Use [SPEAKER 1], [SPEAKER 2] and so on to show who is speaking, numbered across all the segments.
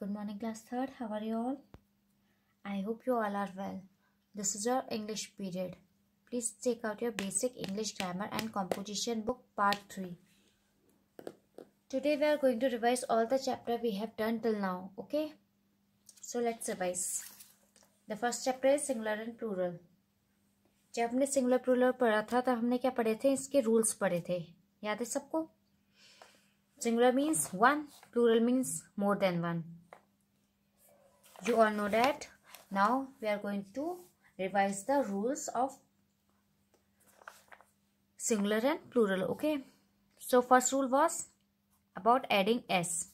[SPEAKER 1] Good morning, class third. How are you all? I hope you all are well. This is your English period. Please take out your basic English grammar and composition book part 3. Today we are going to revise all the chapter we have done till now. Okay? So let's revise. The first chapter is singular and plural. जब हमने singular plural पढ़ा था तब हमने क्या पढ़े थे इसके रूल्स पढ़े थे याद है सबको singular means one plural means more than one you all know that now we are going to revise the rules of singular and plural okay so first rule was about adding s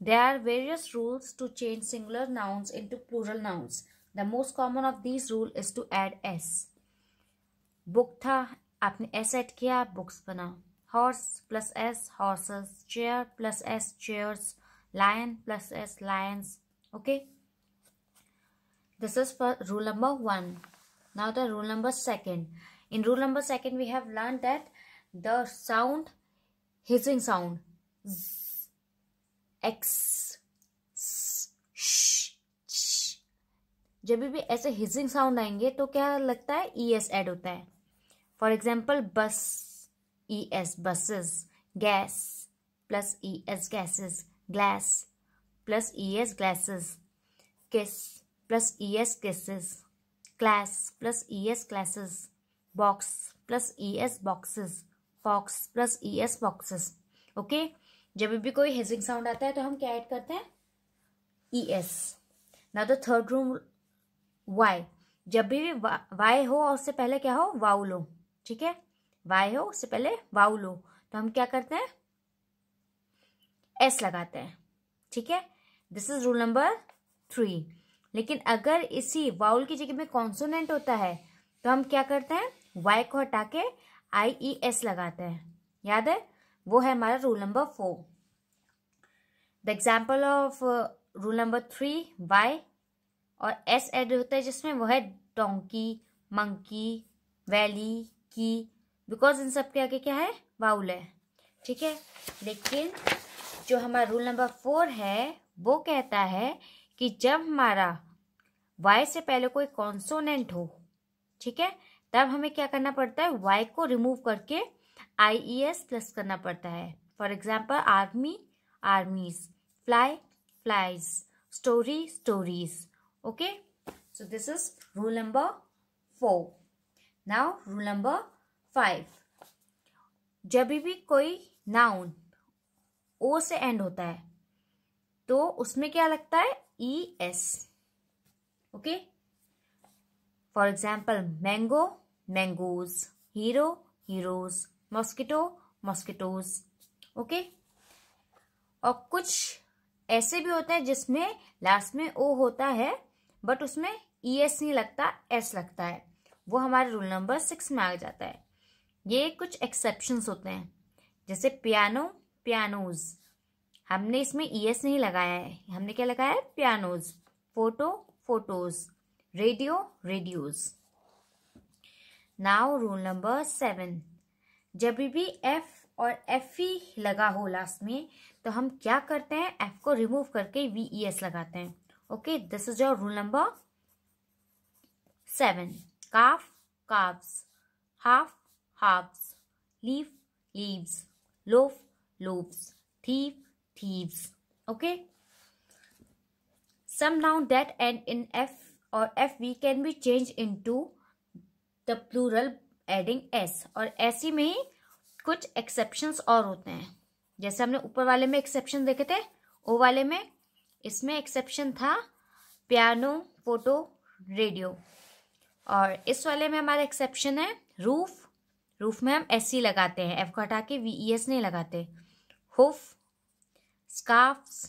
[SPEAKER 1] there are various rules to change singular nouns into plural nouns the most common of these rule is to add s Book tha आपने s add kiya books बना Horse plus s horses. Chair plus s chairs. Lion plus s lions. Okay. This is for rule number 1. Now the rule number 2 In rule number 2 we have learned that the sound, hissing sound, x, जब भी ऐसे hissing sound आएंगे तो क्या लगता है E S add होता है for example bus E S buses gas plus E S gases glass plus E S glasses kiss plus E S kisses class plus E S classes box plus E S boxes fox plus E S boxes okay जब भी कोई hedging sound आता है तो हम क्या add करते हैं ई एस ना तो थर्ड रूम वाई जब भी वाई हो और उससे पहले क्या हो वाउ लो ठीक है वाई हो उससे पहले वाउ लो तो हम क्या करते हैं एस लगाते हैं ठीक है this is rule number three लेकिन अगर इसी वाउल की जगह में कॉन्सोनेंट होता है तो हम क्या करते हैं वाई को हटा के आई ई e एस लगाते हैं याद है वो है हमारा rule number four the example of rule number three Y और एस एड होता है जिसमें वो है डोंकी मंकी वैली की बिकॉज इन सब के आगे क्या है वाउल है ठीक है लेकिन जो हमारा रूल नंबर फोर है वो कहता है कि जब हमारा वाई से पहले कोई कॉन्सोनेंट हो ठीक है तब हमें क्या करना पड़ता है वाई को रिमूव करके आई ई एस प्लस करना पड़ता है for example army armies fly flies story stories okay so this is rule number four now rule number five जब भी कोई नाउन ओ से एंड होता है तो उसमें क्या लगता है ES okay for example mango mangoes hero heroes mosquito mosquitoes okay और कुछ ऐसे भी होते हैं जिसमें लास्ट में ओ होता है बट उसमें ई e एस नहीं लगता एस लगता है वो हमारे रूल नंबर सिक्स में आ जाता है ये कुछ एक्सेप्शन होते हैं जैसे पियानो पियानोज़ हमने इसमें ई e एस नहीं लगाया है हमने क्या लगाया है pianos photo photos radio radios now rule number seven जब भी एफ और एफ ई लगा हो लास्ट में तो हम क्या करते हैं एफ को रिमूव करके वी ई एस लगाते हैं okay this is your rule number seven calf calfs half halfs leaf leaves loaf loafs thief thieves okay some noun that end in f or fv can be changed into the plural adding S और ऐसी में ही कुछ exception और होते हैं जैसे हमने ऊपर वाले में एक्सेप्शन देखे थे ओ वाले में इसमें एक्सेप्शन था पियानो फोटो रेडियो और इस वाले में हमारा एक्सेप्शन है रूफ रूफ में हम एस सी लगाते हैं एफ को हटा के वी ई एस नहीं लगाते होफ स्काफ्स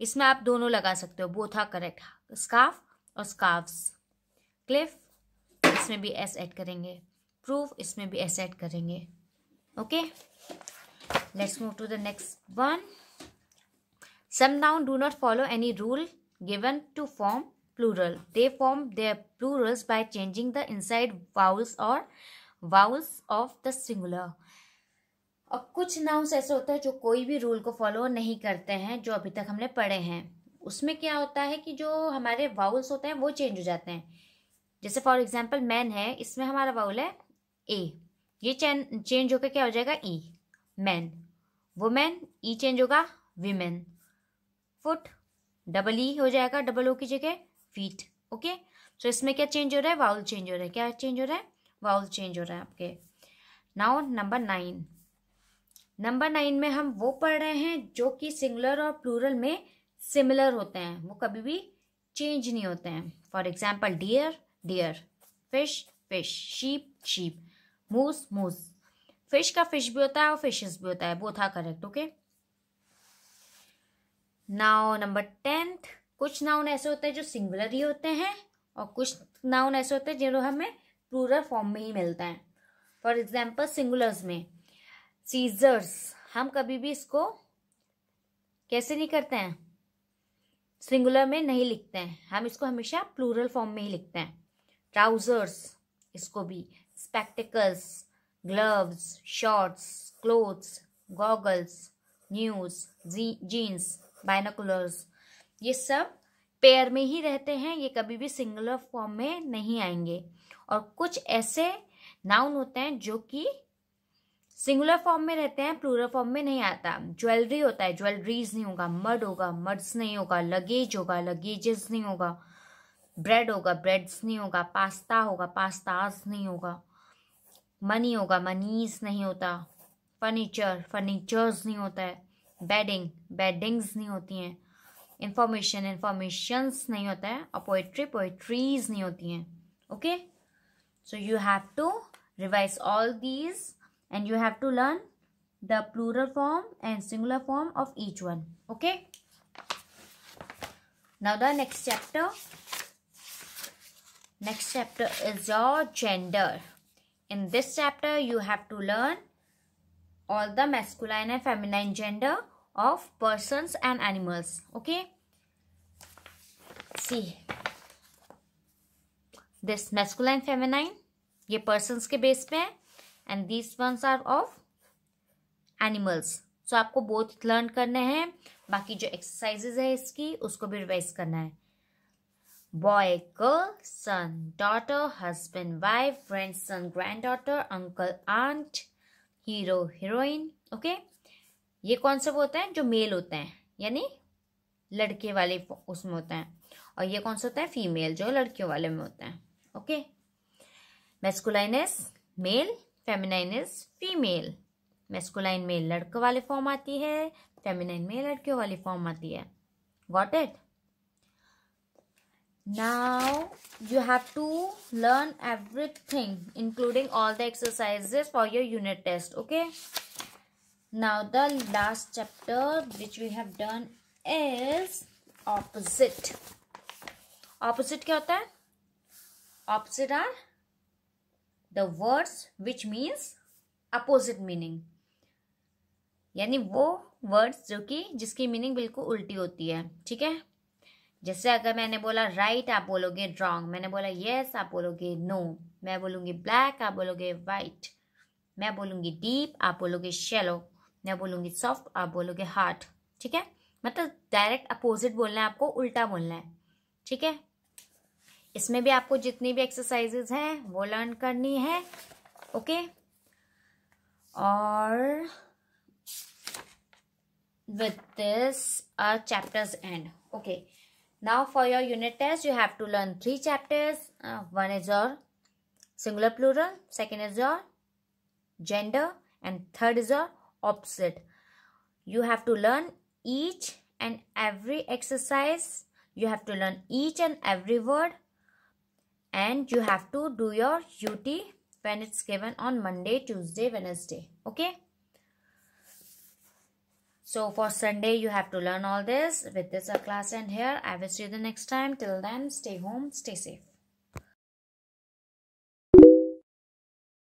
[SPEAKER 1] इसमें आप दोनों लगा सकते हो बोथ आर करेक्ट स्काफ और स्काफ्स क्लिफ इसमें भी एस ऐड करेंगे प्रूफ इसमें भी एस ऐड करेंगे okay let's move to the next one some noun do not follow any rule given to form plural they form the plurals by changing the inside vowels और vowels of the singular और कुछ nouns ऐसे होते हैं जो कोई भी rule को फॉलो नहीं करते हैं जो अभी तक हमने पढ़े हैं उसमें क्या होता है कि जो हमारे वाउल्स होते हैं वो चेंज हो जाते हैं जैसे फॉर एग्जाम्पल मैन है इसमें हमारा वाउल है ए ये चेंज होकर क्या हो जाएगा E man women E change होगा विमेन फुट डबल ई हो जाएगा डबल ओ की जगह फीट ओके सो इसमें क्या चेंज हो रहा है वाउल चेंज हो रहा है क्या चेंज हो रहा है वाउल चेंज हो रहा है आपके now number nine number nine में हम वो पढ़ रहे हैं जो कि सिंगुलर और प्लूरल में सिमिलर होते हैं वो कभी भी चेंज नहीं होते हैं for example deer deer fish fish sheep sheep moose moose fish का फिश भी होता है और फिशेस भी होता है वो था correct okay now number tenth कुछ नाउन ऐसे होते हैं जो सिंगुलर ही होते हैं और कुछ नाउन ऐसे होते हैं जिन्होंने हमें प्लूरल फॉर्म में ही मिलता है फॉर एग्जाम्पल सिंगुलर्स में सीजर्स हम कभी भी इसको कैसे नहीं करते हैं सिंगुलर में नहीं लिखते हैं हम इसको हमेशा प्लूरल फॉर्म में ही लिखते हैं ट्राउजर्स इसको भी spectacles gloves shorts clothes goggles news jeans binoculars ये सब पेयर में ही रहते हैं ये कभी भी सिंगुलर फॉर्म में नहीं आएंगे और कुछ ऐसे नाउन होते हैं जो कि सिंगुलर फॉर्म में रहते हैं प्लूरल फॉर्म में नहीं आता ज्वेलरी होता है ज्वेलरीज नहीं होगा मड होगा मड्स नहीं होगा लगेज होगा लगेजेस नहीं होगा ब्रेड होगा ब्रेड्स नहीं होगा पास्ता होगा पास्ताज नहीं होगा मनी होगा मनीज नहीं होता फर्नीचर फर्नीचर्स नहीं होता है बेडिंग बेडिंग्स नहीं होती हैं इंफॉर्मेशन इंफॉर्मेशंस नहीं होता है और पोइट्री पोइट्रीज नहीं होती हैं okay so you have to revise all these and you have to learn the plural form and singular form of each one okay now the next chapter next chapter is your gender in this chapter you have to learn all the masculine and feminine gender of persons and animals okay see this masculine feminine ये persons के base पे है and these ones are of animals so आपको both learn करने हैं बाकी जो exercises है इसकी उसको भी रिवाइज करना है boy girl son daughter husband wife friend son granddaughter uncle aunt hero heroine okay ये कौन से होता है जो मेल होते हैं यानी लड़के वाले उसमें होते हैं और ये कौन से होता है फीमेल जो लड़कियों वाले में होते हैं okay masculine is male feminine is female masculine में लड़कों वाली फॉर्म आती है फेमिनाइन में लड़कियों वाली फॉर्म आती है got it now you have to learn everything including all the exercises for your unit test okay now the last chapter which we have done is opposite opposite क्या होता है opposite are the words which means opposite meaning यानी वो words जो कि जिसकी meaning बिल्कुल उल्टी होती है ठीक है जैसे अगर मैंने बोला राइट right, आप बोलोगे रॉन्ग मैंने बोला येस yes, आप बोलोगे नो no. मैं बोलूँगी ब्लैक आप बोलोगे वाइट मैं बोलूँगी डीप आप बोलोगे शेलो मैं बोलूँगी सॉफ्ट आप बोलोगे हार्ड ठीक है मतलब डायरेक्ट अपोजिट बोलना है आपको उल्टा बोलना है ठीक है इसमें भी आपको जितनी भी एक्सरसाइजेज हैं वो लर्न करनी है ओके और with this chapters and okay now for your unit test you have to learn three chapters one is your singular plural second is your gender and third is your opposite you have to learn each and every exercise you have to learn each and every word and you have to do your UT when it's given on Monday, Tuesday, Wednesday. Okay. So for Sunday, you have to learn all this. With this, class And here. I will see you the next time. Till then, stay home, stay safe.